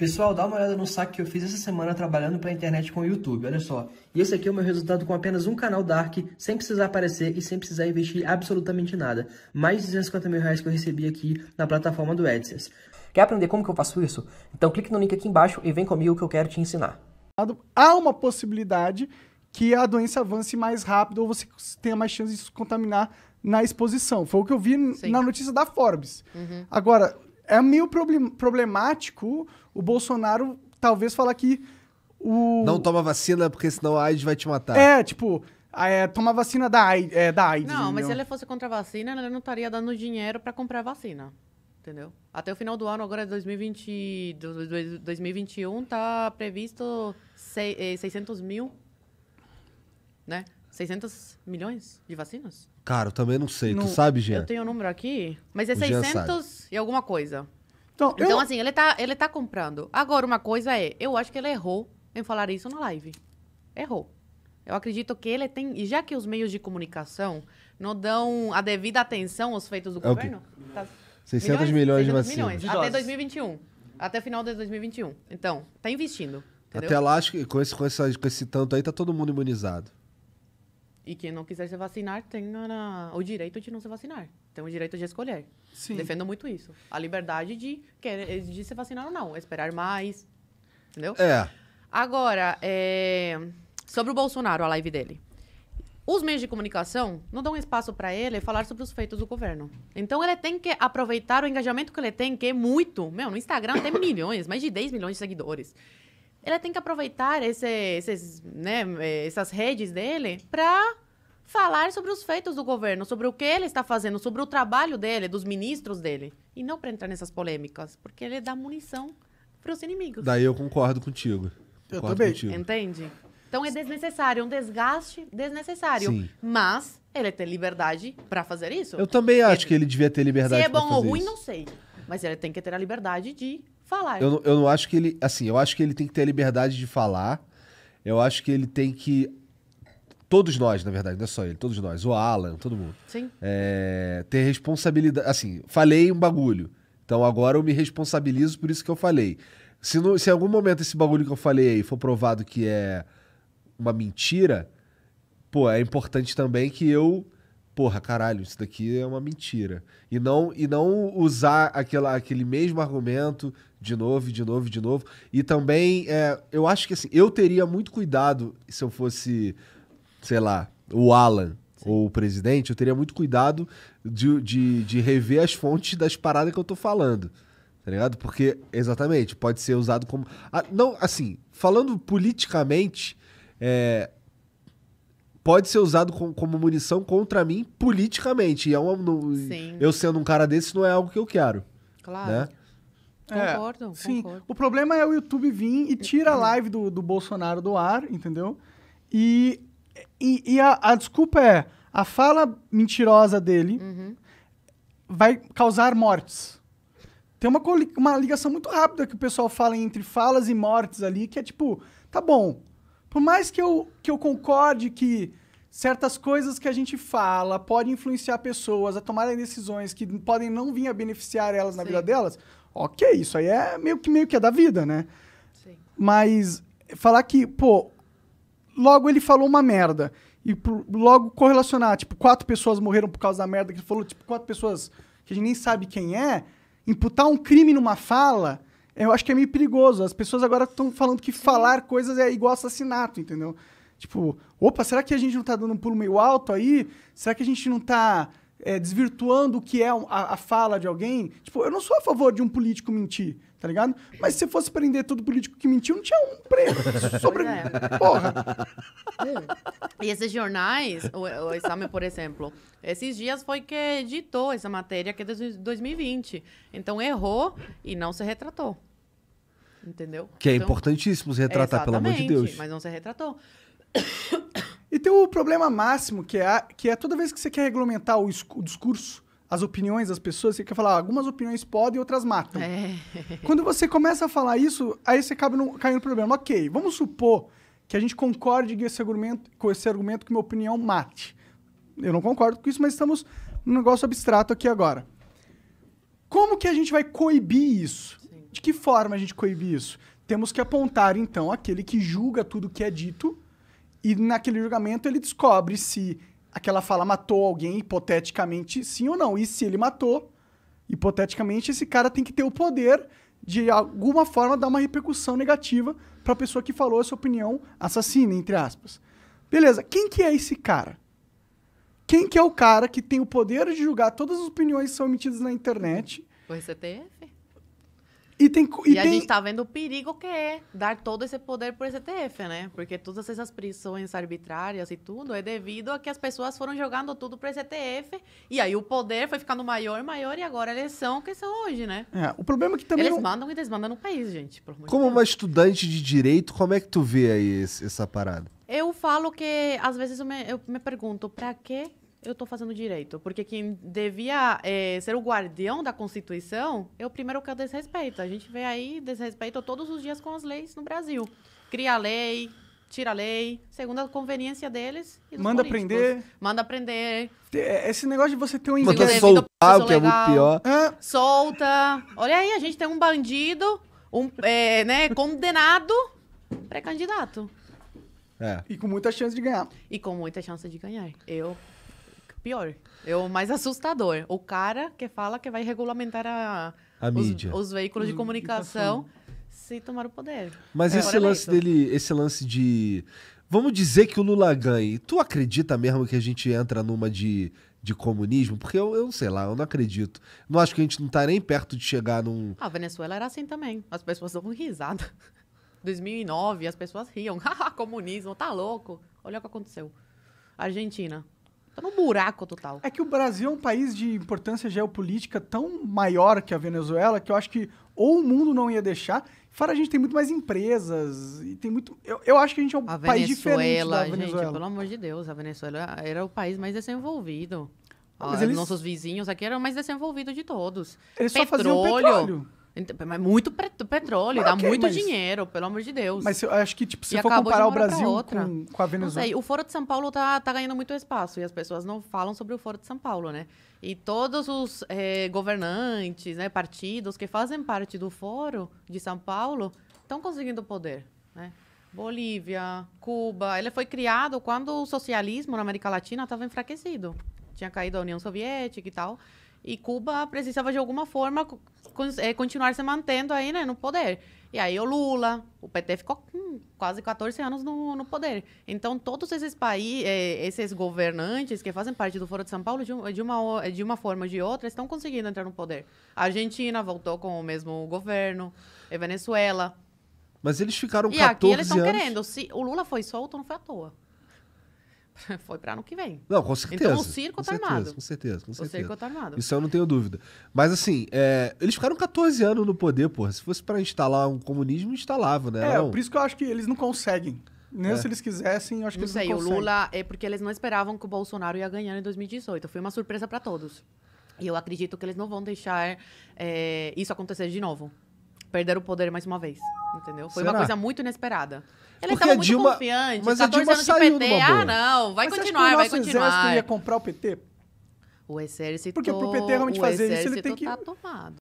Pessoal, dá uma olhada no saque que eu fiz essa semana trabalhando para a internet com o YouTube, olha só. E esse aqui é o meu resultado com apenas um canal Dark, sem precisar aparecer e sem precisar investir absolutamente nada. Mais de 250 mil reais que eu recebi aqui na plataforma do AdSense. Quer aprender como que eu faço isso? Então clique no link aqui embaixo e vem comigo que eu quero te ensinar. Há uma possibilidade que a doença avance mais rápido ou você tenha mais chance de se contaminar na exposição. Foi o que eu vi Sim. na notícia da Forbes. Uhum. Agora, é meio problemático o Bolsonaro talvez falar que o... Não toma vacina porque senão a AIDS vai te matar. É, tipo, ah, é, toma vacina da, AIDS, é, da AIDS. Não, entendeu? mas se ele fosse contra a vacina, ele não estaria dando dinheiro para comprar vacina. Entendeu? Até o final do ano, agora 2020, é 2021, tá previsto 600 eh, mil, né? 600 milhões de vacinas? Cara, eu também não sei. No, tu sabe, Jean? Eu tenho o um número aqui, mas é o 600 e alguma coisa. Então, então eu... assim, ele tá, ele tá comprando. Agora, uma coisa é, eu acho que ele errou em falar isso na live. Errou. Eu acredito que ele tem. E já que os meios de comunicação não dão a devida atenção aos feitos do é governo. Tá, 600 milhões, milhões 600 de vacinas. Milhões, até 2021. Até o final de 2021. Então, tá investindo. Entendeu? Até lá, acho que com esse, com, esse, com esse tanto aí, tá todo mundo imunizado. E quem não quiser se vacinar tem o direito de não se vacinar. Tem o direito de escolher. Sim. Defendo muito isso. A liberdade de, querer, de se vacinar ou não. Esperar mais. Entendeu? É. Agora, é... sobre o Bolsonaro, a live dele. Os meios de comunicação não dão espaço para ele falar sobre os feitos do governo. Então ele tem que aproveitar o engajamento que ele tem, que é muito. Meu, no Instagram tem milhões, mais de 10 milhões de seguidores ele tem que aproveitar esse, esses, né, eh, essas redes dele para falar sobre os feitos do governo, sobre o que ele está fazendo, sobre o trabalho dele, dos ministros dele. E não para entrar nessas polêmicas, porque ele dá munição para os inimigos. Daí eu concordo contigo. Eu também. Contigo. Entende? Então é desnecessário, um desgaste desnecessário. Sim. Mas ele tem liberdade para fazer isso. Eu também acho ele... que ele devia ter liberdade. Se é bom ou ruim, isso. não sei. Mas ele tem que ter a liberdade de falar. Eu, eu não acho que ele. Assim, eu acho que ele tem que ter a liberdade de falar. Eu acho que ele tem que. Todos nós, na verdade, não é só ele, todos nós, o Alan, todo mundo. Sim. É, ter responsabilidade. Assim, falei um bagulho. Então agora eu me responsabilizo por isso que eu falei. Se, no, se em algum momento esse bagulho que eu falei aí for provado que é uma mentira, pô, é importante também que eu porra, caralho, isso daqui é uma mentira. E não, e não usar aquela, aquele mesmo argumento de novo, de novo, de novo. E também, é, eu acho que assim, eu teria muito cuidado se eu fosse, sei lá, o Alan Sim. ou o presidente, eu teria muito cuidado de, de, de rever as fontes das paradas que eu tô falando. Tá ligado? Porque, exatamente, pode ser usado como. Ah, não, assim, falando politicamente, é, pode ser usado com, como munição contra mim politicamente. E é uma, eu sendo um cara desse não é algo que eu quero. Claro. Né? É, sim. Concordo. O problema é o YouTube vir e tira a live do, do Bolsonaro do ar, entendeu? E, e, e a, a, desculpa é a fala mentirosa dele uhum. vai causar mortes. Tem uma, uma ligação muito rápida que o pessoal fala entre falas e mortes ali, que é tipo, tá bom, por mais que eu, que eu concorde que certas coisas que a gente fala podem influenciar pessoas a tomarem decisões que podem não vir a beneficiar elas na Sim. vida delas, ok, isso aí é meio que, meio que é da vida, né? Sim. Mas falar que, pô, logo ele falou uma merda. E logo correlacionar, tipo, quatro pessoas morreram por causa da merda que ele falou, tipo, quatro pessoas que a gente nem sabe quem é, imputar um crime numa fala, eu acho que é meio perigoso. As pessoas agora estão falando que falar coisas é igual assassinato, entendeu? Tipo, opa, será que a gente não está dando um pulo meio alto aí? Será que a gente não está é, desvirtuando o que é a, a, fala de alguém? Tipo, eu não sou a favor de um político mentir, tá ligado? Mas se fosse prender todo político que mentiu, não tinha um preso sobre... É. Porra! É. E esses jornais, o, o exame, por exemplo, esses dias foi que editou essa matéria que é de 2020. Então errou e não se retratou. Entendeu? Que é então, é importantíssimo se retratar, pelo amor de Deus. Mas não se retratou. E tem o problema máximo, que é, a, que é toda vez que você quer regulamentar o, o discurso, as opiniões das pessoas, você quer falar, algumas opiniões podem e outras matam. É. Quando você começa a falar isso, aí você acaba no, caindo no problema. Ok, vamos supor que a gente concorde com esse argumento, com esse argumento que minha opinião mate. Eu não concordo com isso, mas estamos num negócio abstrato aqui agora. Como que a gente vai coibir isso? Sim. De que forma a gente coibir isso? Temos que apontar, então, aquele que julga tudo que é dito e naquele julgamento ele descobre se aquela fala matou alguém, hipoteticamente, sim ou não. E se ele matou, hipoteticamente, esse cara tem que ter o poder de alguma forma dar uma repercussão negativa para a pessoa que falou essa opinião assassina, entre aspas. Beleza, quem que é esse cara? Quem que é o cara que tem o poder de julgar todas as opiniões que são emitidas na internet? O STF? E, tem, e, e a gente tá vendo o perigo que é dar todo esse poder pro STF, né? Porque todas essas prisões arbitrárias e tudo é devido a que as pessoas foram jogando tudo pro STF e aí o poder foi ficando maior, maior e agora eles são o que é são hoje, né? É, o problema é que também... Eles não... mandam e desmandam no país, gente. Como uma estudante de direito, como é que tu vê aí esse, essa parada? Eu falo que, às vezes, eu me, eu me pergunto, pra que eu estou fazendo direito. Porque quem devia é, ser o guardião da Constituição é o primeiro que desrespeita. A gente vê aí desrespeito todos os dias com as leis no Brasil. Cria lei, tira lei, segundo a conveniência deles. Manda políticos. prender. Manda prender. É, é, esse negócio de você ter um invento. soltar, o que é muito pior. Ah. Solta. Olha aí, a gente tem um bandido, um é, né, condenado, pré-candidato. É. E com muita chance de ganhar. E com muita chance de ganhar. Eu pior. É o mais assustador. O cara que fala que vai regulamentar a, a os, mídia. os veículos de hum, comunicação se tomar o poder. Mas é, esse é lance dele, esse lance de. Vamos dizer que o Lula ganhe. Tu acredita mesmo que a gente entra numa de, de comunismo? Porque eu, eu sei lá, eu não acredito. Não acho que a gente não tá nem perto de chegar num. A ah, Venezuela era assim também. As pessoas dão risada. 2009, as pessoas riam. Haha, comunismo, tá louco. Olha o que aconteceu. Argentina. Tá é no buraco total. É que o Brasil é um país de importância geopolítica tão maior que a Venezuela que eu acho que ou o mundo não ia deixar. Fora a gente tem muito mais empresas e tem muito. Eu, eu acho que a gente é um a país diferente da Venezuela. Gente, pelo amor de Deus, a Venezuela era o país mais desenvolvido. Ah, eles... Nossos vizinhos aqui eram mais desenvolvido de todos. Eles petróleo, só faziam petróleo. Então, mas muito petróleo, dá muito mas... dinheiro, pelo amor de Deus. Mas eu acho que, tipo, se e for comparar o Brasil com, com, a Venezuela... Sei, o Foro de São Paulo tá, tá ganhando muito espaço e as pessoas não falam sobre o Foro de São Paulo, né? E todos os eh, governantes, né, partidos que fazem parte do Foro de São Paulo estão conseguindo poder, né? Bolívia, Cuba, ele foi criado quando o socialismo na América Latina estava enfraquecido tinha caído a União Soviética e tal. E Cuba precisava, de alguma forma, eh, continuar se mantendo aí, né, no poder. E aí o Lula, o PT ficou hum, quase 14 anos no, no poder. Então, todos esses países, eh, esses governantes que fazem parte do Foro de São Paulo, de, uma, de uma forma ou de outra, estão conseguindo entrar no poder. A Argentina voltou com o mesmo governo, a eh, Venezuela. Mas eles ficaram 14 anos... E aqui eles estão querendo. Se o Lula foi solto, não foi à toa. foi para ano que vem. Não, com certeza. Então o circo está armado. Com certeza, com certeza. O circo está armado. Isso eu não tenho dúvida. Mas assim, é, eles ficaram 14 anos no poder, porra. Se fosse para instalar um comunismo, instalava, né? É, não? por isso que eu acho que eles não conseguem. Nem é. se eles quisessem, acho que não eles sei, não conseguem. o Lula é porque eles não esperavam que o Bolsonaro ia ganhar em 2018. Foi uma surpresa para todos. E eu acredito que eles não vão deixar é, isso acontecer de novo perderam o poder mais uma vez. Entendeu? Foi Será? uma coisa muito inesperada. Ele estava muito Dilma... confiante, mas 14 a Dilma anos saiu de PT. Ah, não, vai mas continuar, vai continuar. O exército ia comprar o PT? O exército. Porque pro PT realmente fazer isso, ele tem que. Tá tomado.